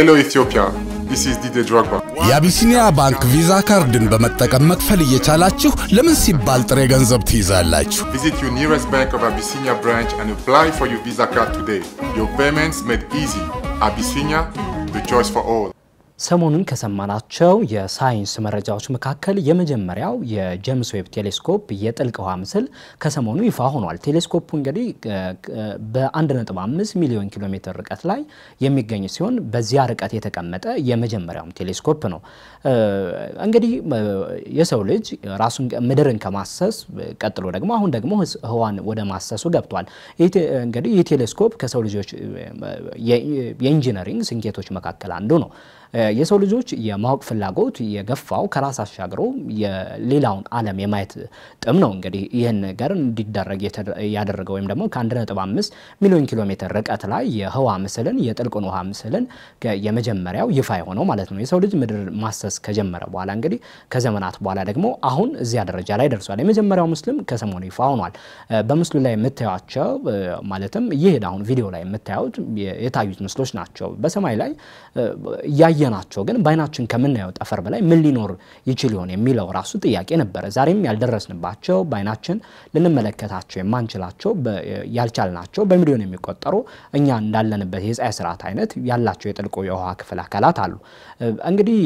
ሄሎ ኢትዮጵያ ዲስ ኢዝ ዲጄ ድራግባ። የአቢሲኒያ ባንክ ቪዛ ካርድን በመጠቀም መክፈል እየቻላችሁ ለምን ሲባል ጥሬ ገንዘብ ትይዛላችሁ? ቪዚት ዩ ኒረስት ባንክ ኦፍ አቢሲኒያ ብራንች አንድ አፕላይ ፎር ዩር ቪዛ ካርድ ቱዴይ። ዮር ፔመንትስ ሜድ ኢዚ አቢሲኒያ ዘ ቾይስ ፎር ኦል ሰሞኑን ከሰማናቸው የሳይንስ መረጃዎች መካከል የመጀመሪያው የጀምስ ዌብ ቴሌስኮፕ የጥልቅ ውሃ ምስል ከሰሞኑ ይፋ ሆኗል። ቴሌስኮፑ እንግዲህ በ1.5 ሚሊዮን ኪሎ ሜትር ርቀት ላይ የሚገኝ ሲሆን በዚያ ርቀት የተቀመጠ የመጀመሪያውም ቴሌስኮፕ ነው። እንግዲህ የሰው ልጅ ራሱን ምድርን ከማሰስ ቀጥሎ ደግሞ አሁን ደግሞ ህዋን ወደ ማሰሱ ገብቷል። እንግዲህ ይህ ቴሌስኮፕ ከሰው ልጆች የኢንጂነሪንግ ስንኬቶች መካከል አንዱ ነው። የሰው ልጆች የማወቅ ፍላጎት የገፋው ከራስ አሻግሮ የሌላውን ዓለም የማየት ጥም ነው እንግዲህ ይህን ነገር እንዲደረግ ያደረገ ወይም ደግሞ ከ1.5 ሚሊዮን ኪሎ ሜትር ርቀት ላይ የህዋ ምስልን የጥልቁን ውሃ ምስልን የመጀመሪያው ይፋ የሆነው ማለት ነው። የሰው ልጅ ምድር ማሰስ ከጀመረ በኋላ እንግዲህ ከዘመናት በኋላ ደግሞ አሁን እዚያ ደረጃ ላይ ደርሷል። የመጀመሪያው ምስልም ከሰሞኑ ይፋ ሆኗል። በምስሉ ላይ የምታዩቸው ማለትም ይህ አሁን ቪዲዮ ላይ የምታዩት የታዩት ምስሎች ናቸው። በሰማይ ላይ እያየ ካየናቸው ግን በአይናችን ከምናየው ጠፈር በላይ ምን ሊኖር ይችል ይሆን የሚለው ራሱ ጥያቄ ነበረ። ዛሬም ያልደረስንባቸው በአይናችን ልንመለከታቸው የማንችላቸው ያልቻልናቸው በሚሊዮን የሚቆጠሩ እኛ እንዳለንበት የፀሐይ ስርዓት አይነት ያላቸው የጥልቁ የውሃ ክፍል አካላት አሉ። እንግዲህ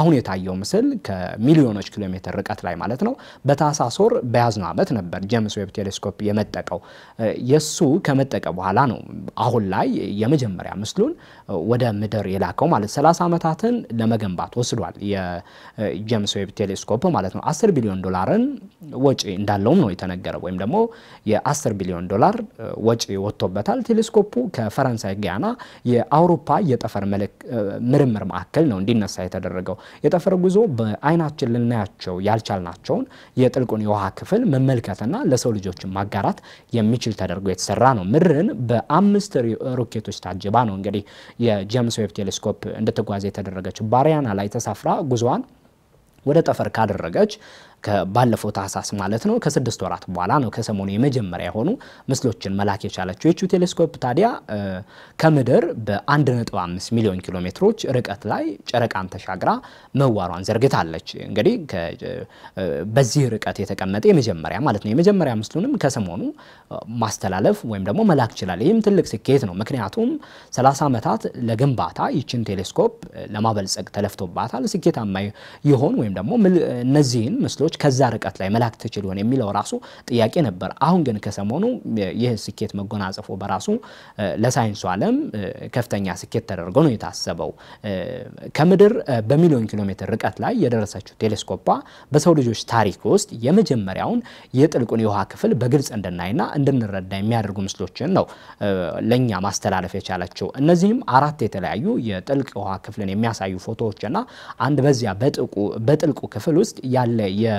አሁን የታየው ምስል ከሚሊዮኖች ኪሎ ሜትር ርቀት ላይ ማለት ነው በታህሳስ ወር በያዝነው ዓመት ነበር ጀምስ ዌብ ቴሌስኮፕ የመጠቀው። የሱ ከመጠቀ በኋላ ነው አሁን ላይ የመጀመሪያ ምስሉን ወደ ምድር የላከው ማለት 30 ዓመታትን ለመገንባት ወስዷል። የጀምስ ዌብ ቴሌስኮፕ ማለት ነው። 10 ቢሊዮን ዶላርን ወጪ እንዳለውም ነው የተነገረው። ወይም ደግሞ የ10 ቢሊዮን ዶላር ወጪ ወጥቶበታል። ቴሌስኮፑ ከፈረንሳይ ጋያና የአውሮፓ የጠፈር ምርምር ማዕከል ነው እንዲነሳ የተደረገው። የጠፈር ጉዞ በአይናችን ልናያቸው ያልቻልናቸውን የጥልቁን የውሃ ክፍል መመልከትና ለሰው ልጆች ማጋራት የሚችል ተደርጎ የተሰራ ነው። ምድርን በአምስት ሮኬቶች ታጅባ ነው እንግዲህ ጀምስ ዌብ ቴሌስኮፕ እንድትጓዝ የተደረገችው ባሪያና ላይ ተሳፍራ ጉዞዋን ወደ ጠፈር ካደረገች ባለፈው ታህሳስ ማለት ነው ከስድስት ወራት በኋላ ነው ከሰሞኑ የመጀመሪያ የሆኑ ምስሎችን መላክ የቻለችው። ይቺ ቴሌስኮፕ ታዲያ ከምድር በ1.5 ሚሊዮን ኪሎ ሜትሮች ርቀት ላይ ጨረቃን ተሻግራ መዋሯን ዘርግታለች። እንግዲህ በዚህ ርቀት የተቀመጠ የመጀመሪያ ማለት ነው። የመጀመሪያ ምስሉንም ከሰሞኑ ማስተላለፍ ወይም ደግሞ መላክ ይችላል። ይህም ትልቅ ስኬት ነው። ምክንያቱም 30 ዓመታት ለግንባታ ይችን ቴሌስኮፕ ለማበልጸግ ተለፍቶባታል። ስኬታማ ይሆን ወይም ደግሞ እነዚህን ምስሎች ሰዎች ከዛ ርቀት ላይ መላክ ትችል ይሆን የሚለው ራሱ ጥያቄ ነበር። አሁን ግን ከሰሞኑ ይህ ስኬት መጎናጸፉ በራሱ ለሳይንሱ ዓለም ከፍተኛ ስኬት ተደርጎ ነው የታሰበው። ከምድር በሚሊዮን ኪሎ ሜትር ርቀት ላይ የደረሰችው ቴሌስኮፓ በሰው ልጆች ታሪክ ውስጥ የመጀመሪያውን የጥልቁን የውሃ ክፍል በግልጽ እንድናይና እንድንረዳ የሚያደርጉ ምስሎችን ነው ለእኛ ማስተላለፍ የቻለችው። እነዚህም አራት የተለያዩ የጥልቅ የውሃ ክፍልን የሚያሳዩ ፎቶዎችና አንድ በዚያ በጥልቁ ክፍል ውስጥ ያለ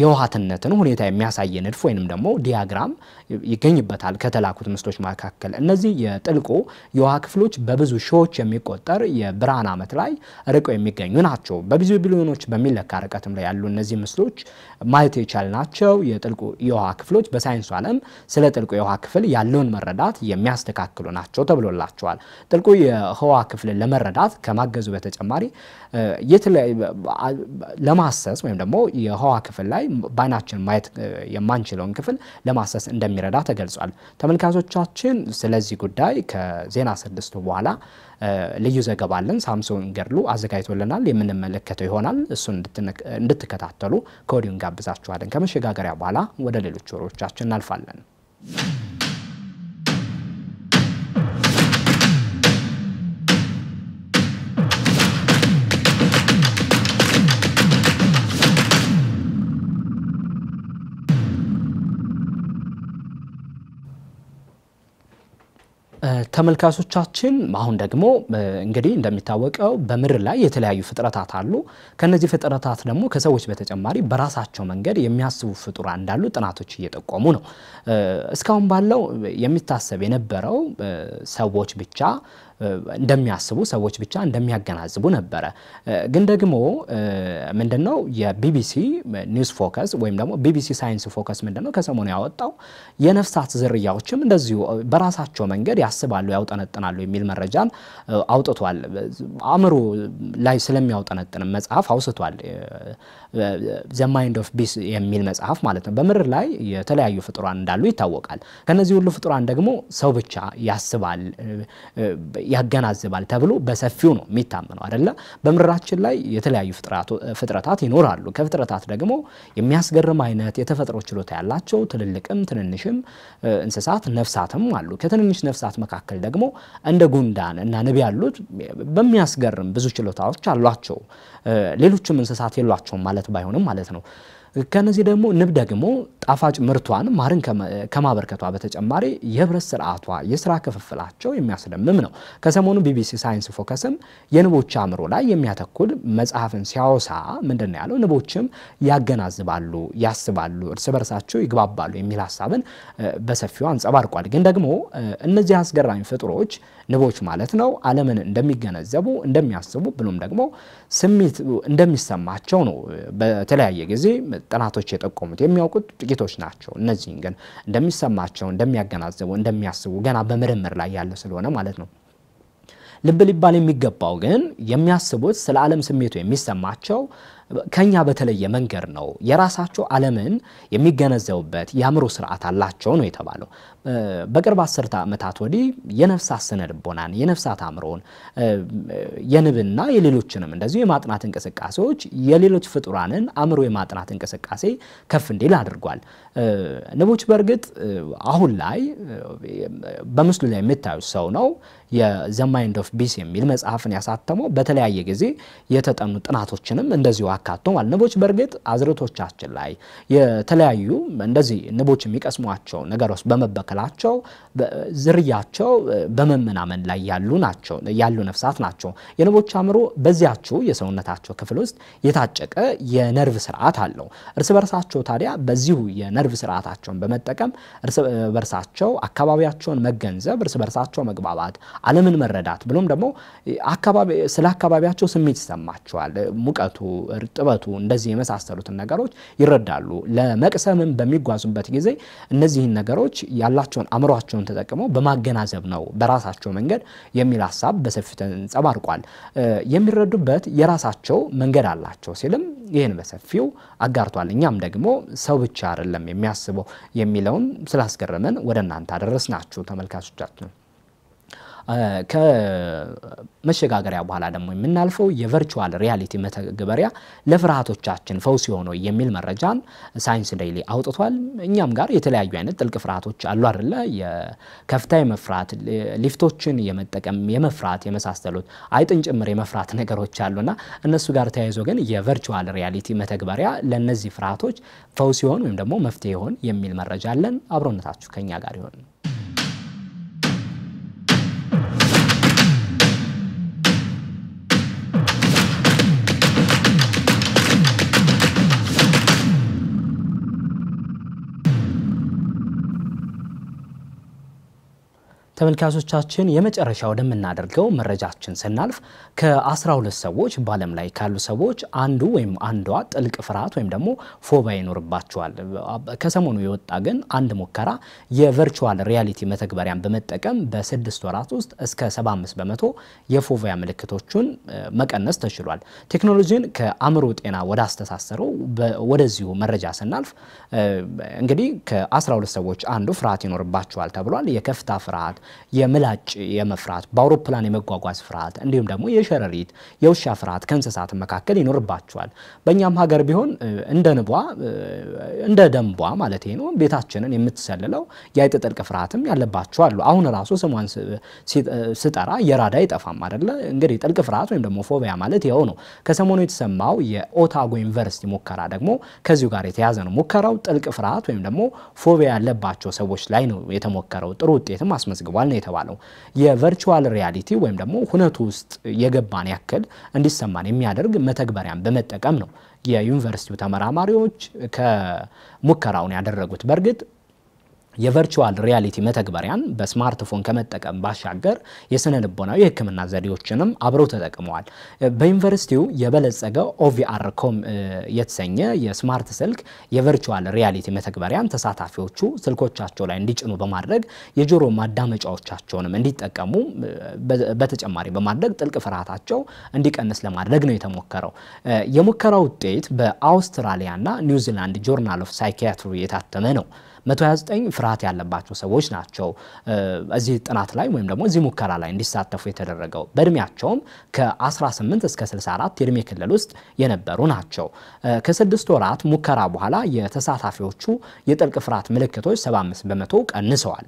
የውሃትነትን ሁኔታ የሚያሳይ ንድፍ ወይንም ደግሞ ዲያግራም ይገኝበታል ከተላኩት ምስሎች መካከል። እነዚህ የጥልቁ የውሃ ክፍሎች በብዙ ሺዎች የሚቆጠር የብርሃን ዓመት ላይ ርቀው የሚገኙ ናቸው። በብዙ ቢሊዮኖች በሚለካ ርቀትም ላይ ያሉ እነዚህ ምስሎች ማየት ናቸው። የጥልቁ የውሃ ክፍሎች በሳይንሱ ዓለም ስለ ጥልቁ የውሃ ክፍል ያለውን መረዳት የሚያስተካክሉ ናቸው ተብሎላቸዋል። ጥልቁ የህዋ ክፍል ለመረዳት ከማገዙ በተጨማሪ ለማሰስ ወይም ደግሞ የህዋ ክፍል ክፍል ላይ በአይናችን ማየት የማንችለውን ክፍል ለማሰስ እንደሚረዳ ተገልጿል። ተመልካቾቻችን ስለዚህ ጉዳይ ከዜና ስድስቱ በኋላ ልዩ ዘገባ አለን። ሳምሶን ገድሉ አዘጋጅቶልናል። የምንመለከተው ይሆናል። እሱን እንድትከታተሉ ከወዲሁ እንጋብዛችኋለን። ከመሸጋገሪያ በኋላ ወደ ሌሎች ወሬዎቻችን እናልፋለን። ተመልካቾቻችን አሁን ደግሞ እንግዲህ እንደሚታወቀው በምድር ላይ የተለያዩ ፍጥረታት አሉ። ከነዚህ ፍጥረታት ደግሞ ከሰዎች በተጨማሪ በራሳቸው መንገድ የሚያስቡ ፍጡራ እንዳሉ ጥናቶች እየጠቆሙ ነው። እስካሁን ባለው የሚታሰብ የነበረው ሰዎች ብቻ እንደሚያስቡ ሰዎች ብቻ እንደሚያገናዝቡ ነበረ። ግን ደግሞ ምንድነው የቢቢሲ ኒውስ ፎከስ ወይም ደግሞ ቢቢሲ ሳይንስ ፎከስ ምንድነው ከሰሞኑ ያወጣው የነፍሳት ዝርያዎችም እንደዚሁ በራሳቸው መንገድ ያስባሉ፣ ያውጠነጥናሉ የሚል መረጃን አውጥቷል። አእምሮ ላይ ስለሚያውጠነጥንም መጽሐፍ አውስቷል። ዘ ማይንድ ኦፍ ቢስ የሚል መጽሐፍ ማለት ነው። በምድር ላይ የተለያዩ ፍጡራን እንዳሉ ይታወቃል። ከነዚህ ሁሉ ፍጡራን ደግሞ ሰው ብቻ ያስባል ያገናዝባል ተብሎ በሰፊው ነው የሚታመነው አደለ። በምድራችን ላይ የተለያዩ ፍጥረታት ይኖራሉ። ከፍጥረታት ደግሞ የሚያስገርም አይነት የተፈጥሮ ችሎታ ያላቸው ትልልቅም ትንንሽም እንስሳት ነፍሳትም አሉ። ከትንንሽ ነፍሳት መካከል ደግሞ እንደ ጉንዳን እና ንብ ያሉት በሚያስገርም ብዙ ችሎታዎች አሏቸው። ሌሎችም እንስሳት የሏቸውም ማለት ባይሆንም ማለት ነው። ከነዚህ ደግሞ ንብ ደግሞ ጣፋጭ ምርቷን ማርን ከማበርከቷ በተጨማሪ የህብረት ስርዓቷ የስራ ክፍፍላቸው የሚያስደምም ነው። ከሰሞኑ ቢቢሲ ሳይንስ ፎከስም የንቦች አእምሮ ላይ የሚያተኩል መጽሐፍን ሲያወሳ ምንድን ያለው ንቦችም ያገናዝባሉ፣ ያስባሉ፣ እርስ በርሳቸው ይግባባሉ የሚል ሀሳብን በሰፊው አንጸባርቋል። ግን ደግሞ እነዚህ አስገራሚ ፍጡሮች ንቦች ማለት ነው ዓለምን እንደሚገነዘቡ እንደሚያስቡ ብሎም ደግሞ ስሜት እንደሚሰማቸው ነው በተለያየ ጊዜ ጥናቶች የጠቆሙት የሚያውቁት ጥቂቶች ናቸው። እነዚህን ግን እንደሚሰማቸው፣ እንደሚያገናዝቡ፣ እንደሚያስቡ ገና በምርምር ላይ ያለ ስለሆነ ማለት ነው። ልብ ሊባል የሚገባው ግን የሚያስቡት ስለ ዓለም ስሜቱ የሚሰማቸው ከኛ በተለየ መንገድ ነው የራሳቸው ዓለምን የሚገነዘቡበት የአእምሮ ስርዓት አላቸው ነው የተባለው። በቅርብ አስርተ ዓመታት ወዲህ የነፍሳት ስነ ልቦናን፣ የነፍሳት አእምሮን፣ የንብና የሌሎችንም እንደዚሁ የማጥናት እንቅስቃሴዎች የሌሎች ፍጡራንን አእምሮ የማጥናት እንቅስቃሴ ከፍ እንዲል አድርጓል። ንቦች በእርግጥ አሁን ላይ በምስሉ ላይ የምታዩ ሰው ነው የዘ ማይንድ ኦፍ ቢስ የሚል መጽሐፍን ያሳተመው በተለያየ ጊዜ የተጠኑ ጥናቶችንም እንደዚሁ አካቶ ማለት ንቦች በእርግጥ አዝርቶቻችን ላይ የተለያዩ እንደዚህ ንቦች የሚቀስሟቸው ነገሮች በመበከላቸው ዝርያቸው በመመናመን ላይ ያሉ ናቸው ያሉ ነፍሳት ናቸው። የንቦች አእምሮ በዚያችው የሰውነታቸው ክፍል ውስጥ የታጨቀ የነርቭ ስርዓት አለው። እርስ በርሳቸው ታዲያ በዚሁ የነርቭ ስርዓታቸውን በመጠቀም እርስ በርሳቸው አካባቢያቸውን መገንዘብ፣ እርስ በርሳቸው መግባባት፣ ዓለምን መረዳት ብሎም ደግሞ ስለ አካባቢያቸው ስሜት ይሰማቸዋል። ሙቀቱ፣ ጥበቱ እንደዚህ የመሳሰሉትን ነገሮች ይረዳሉ። ለመቅሰምም በሚጓዙበት ጊዜ እነዚህን ነገሮች ያላቸውን አእምሯቸውን ተጠቅመው በማገናዘብ ነው በራሳቸው መንገድ የሚል ሀሳብ በሰፊ ተንጸባርቋል። የሚረዱበት የራሳቸው መንገድ አላቸው ሲልም ይህን በሰፊው አጋርቷል። እኛም ደግሞ ሰው ብቻ አይደለም የሚያስበው የሚለውን ስላስገረመን ወደ እናንተ አደረስናችሁ ተመልካቾቻችን። ከመሸጋገሪያ በኋላ ደግሞ የምናልፈው የቨርቹዋል ሪያሊቲ መተግበሪያ ለፍርሃቶቻችን ፈውስ የሆነው የሚል መረጃን ሳይንስ ዴይሊ አውጥቷል። እኛም ጋር የተለያዩ አይነት ጥልቅ ፍርሃቶች አሉ አይደለ? የከፍታ የመፍራት ሊፍቶችን የመጠቀም የመፍራት የመሳሰሉት አይጥን ጭምር የመፍራት ነገሮች አሉና እነሱ ጋር ተያይዞ ግን የቨርቹዋል ሪያሊቲ መተግበሪያ ለእነዚህ ፍርሃቶች ፈውስ ሲሆን ወይም ደግሞ መፍትሄ ይሆን የሚል መረጃ አለን። አብሮነታችሁ ከኛ ጋር ይሆን። ተመልካቾቻችን የመጨረሻ ወደምናደርገው መረጃችን ስናልፍ ከ12 ሰዎች በዓለም ላይ ካሉ ሰዎች አንዱ ወይም አንዷ ጥልቅ ፍርሃት ወይም ደግሞ ፎባ ይኖርባቸዋል። ከሰሞኑ የወጣ ግን አንድ ሙከራ የቨርቹዋል ሪያሊቲ መተግበሪያን በመጠቀም በስድስት ወራት ውስጥ እስከ 75 በመቶ የፎቢያ ምልክቶቹን መቀነስ ተችሏል። ቴክኖሎጂን ከአእምሮ ጤና ወደ አስተሳሰረው ወደዚሁ መረጃ ስናልፍ እንግዲህ ከ12 ሰዎች አንዱ ፍርሃት ይኖርባቸዋል ተብሏል። የከፍታ ፍርሃት የምላጭ የመፍራት በአውሮፕላን የመጓጓዝ ፍርሃት እንዲሁም ደግሞ የሸረሪት የውሻ ፍርሃት ከእንስሳት መካከል ይኖርባቸዋል። በእኛም ሀገር ቢሆን እንደ ንቧ እንደ ደንቧ ማለት ነው ቤታችንን የምትሰልለው የአይጥ ጥልቅ ፍርሃትም ያለባቸው አሉ። አሁን ራሱ ስሟን ስጠራ የራዳ አይጠፋም አደለ? እንግዲህ ጥልቅ ፍርሃት ወይም ደግሞ ፎቢያ ማለት ይኸው ነው። ከሰሞኑ የተሰማው የኦታጎ ዩኒቨርሲቲ ሙከራ ደግሞ ከዚሁ ጋር የተያዘ ነው። ሙከራው ጥልቅ ፍርሃት ወይም ደግሞ ፎቢያ ያለባቸው ሰዎች ላይ ነው የተሞከረው። ጥሩ ውጤትም አስመዝግቧል። ተደርጓል ነው የተባለው። የቨርቹዋል ሪያሊቲ ወይም ደግሞ ሁነቱ ውስጥ የገባን ያክል እንዲሰማን የሚያደርግ መተግበሪያን በመጠቀም ነው የዩኒቨርሲቲው ተመራማሪዎች ከሙከራውን ያደረጉት በእርግጥ የቨርቹዋል ሪያሊቲ መተግበሪያን በስማርትፎን ከመጠቀም ባሻገር የስነ ልቦናዊ የሕክምና ዘዴዎችንም አብረው ተጠቅመዋል። በዩኒቨርሲቲው የበለጸገ ኦቪአር ኮም የተሰኘ የስማርት ስልክ የቨርቹዋል ሪያሊቲ መተግበሪያን ተሳታፊዎቹ ስልኮቻቸው ላይ እንዲጭኑ በማድረግ የጆሮ ማዳመጫዎቻቸውንም እንዲጠቀሙ በተጨማሪ በማድረግ ጥልቅ ፍርሃታቸው እንዲቀንስ ለማድረግ ነው የተሞከረው። የሙከራ ውጤት በአውስትራሊያና ኒውዚላንድ ጆርናል ኦፍ ሳይኪያትሪ የታተመ ነው። 129 ፍርሃት ያለባቸው ሰዎች ናቸው እዚህ ጥናት ላይ ወይም ደግሞ እዚህ ሙከራ ላይ እንዲሳተፉ የተደረገው በእድሜያቸውም ከ18 እስከ 64 የእድሜ ክልል ውስጥ የነበሩ ናቸው። ከስድስት ወራት ሙከራ በኋላ የተሳታፊዎቹ የጥልቅ ፍርሃት ምልክቶች 75 በመቶ ቀንሰዋል።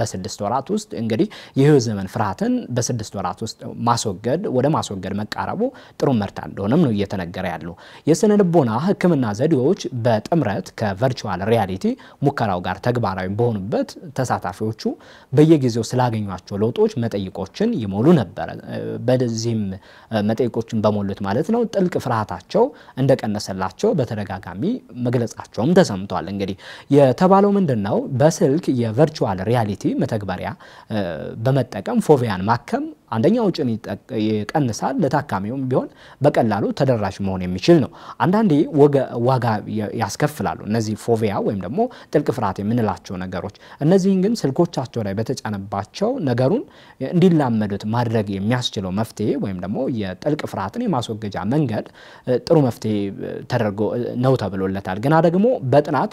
በስድስት ወራት ውስጥ እንግዲህ የህይወት ዘመን ፍርሃትን በስድስት ወራት ውስጥ ማስወገድ ወደ ማስወገድ መቃረቡ ጥሩ መርታ እንደሆነም ነው እየተነገረ ያሉ የስነ ልቦና ህክምና ዘዴዎች በጥምረት ከቨርቹዋል ሪያሊቲ ሙከራ ከሙከራው ጋር ተግባራዊ በሆኑበት ተሳታፊዎቹ በየጊዜው ስላገኟቸው ለውጦች መጠይቆችን ይሞሉ ነበረ። በዚህም መጠይቆችን በሞሉት ማለት ነው ጥልቅ ፍርሃታቸው እንደቀነሰላቸው በተደጋጋሚ መግለጻቸውም ተሰምቷል። እንግዲህ የተባለው ምንድን ነው? በስልክ የቨርቹዋል ሪያሊቲ መተግበሪያ በመጠቀም ፎቪያን ማከም አንደኛ ወጪን ይቀንሳል፣ ለታካሚውም ቢሆን በቀላሉ ተደራሽ መሆን የሚችል ነው። አንዳንዴ ዋጋ ያስከፍላሉ እነዚህ ፎቪያ ወይም ደግሞ ጥልቅ ፍርሃት የምንላቸው ነገሮች። እነዚህን ግን ስልኮቻቸው ላይ በተጫነባቸው ነገሩን እንዲላመዱት ማድረግ የሚያስችለው መፍትሄ ወይም ደግሞ የጥልቅ ፍርሃትን የማስወገጃ መንገድ ጥሩ መፍትሄ ተደርጎ ነው ተብሎለታል። ግና ደግሞ በጥናት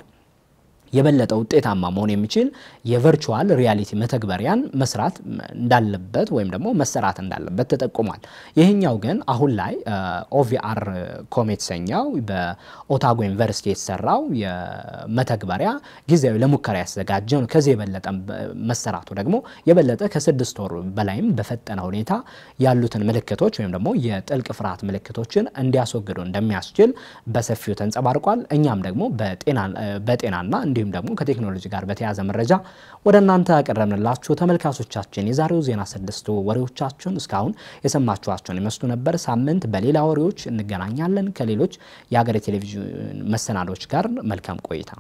የበለጠ ውጤታማ መሆን የሚችል የቨርቹዋል ሪያሊቲ መተግበሪያን መስራት እንዳለበት ወይም ደግሞ መሰራት እንዳለበት ተጠቁሟል። ይህኛው ግን አሁን ላይ ኦቪአር ኮም የተሰኘው በኦታጎ ዩኒቨርሲቲ የተሰራው የመተግበሪያ ጊዜያዊ ለሙከራ ያዘጋጀ ነው። ከዚህ የበለጠ መሰራቱ ደግሞ የበለጠ ከስድስት ወር በላይም በፈጠነ ሁኔታ ያሉትን ምልክቶች ወይም ደግሞ የጥልቅ ፍርሃት ምልክቶችን እንዲያስወግዱ እንደሚያስችል በሰፊው ተንጸባርቋል። እኛም ደግሞ በጤናና እንዲ እንዲሁም ደግሞ ከቴክኖሎጂ ጋር በተያያዘ መረጃ ወደ እናንተ ያቀረብንላችሁ ተመልካቾቻችን የዛሬው ዜና ስድስቱ ወሬዎቻችን እስካሁን የሰማችኋቸውን ይመስሉ ነበር። ሳምንት በሌላ ወሬዎች እንገናኛለን። ከሌሎች የሀገሬ ቴሌቪዥን መሰናዶች ጋር መልካም ቆይታ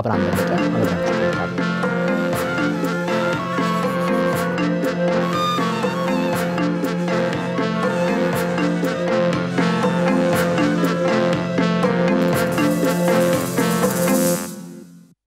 አብራን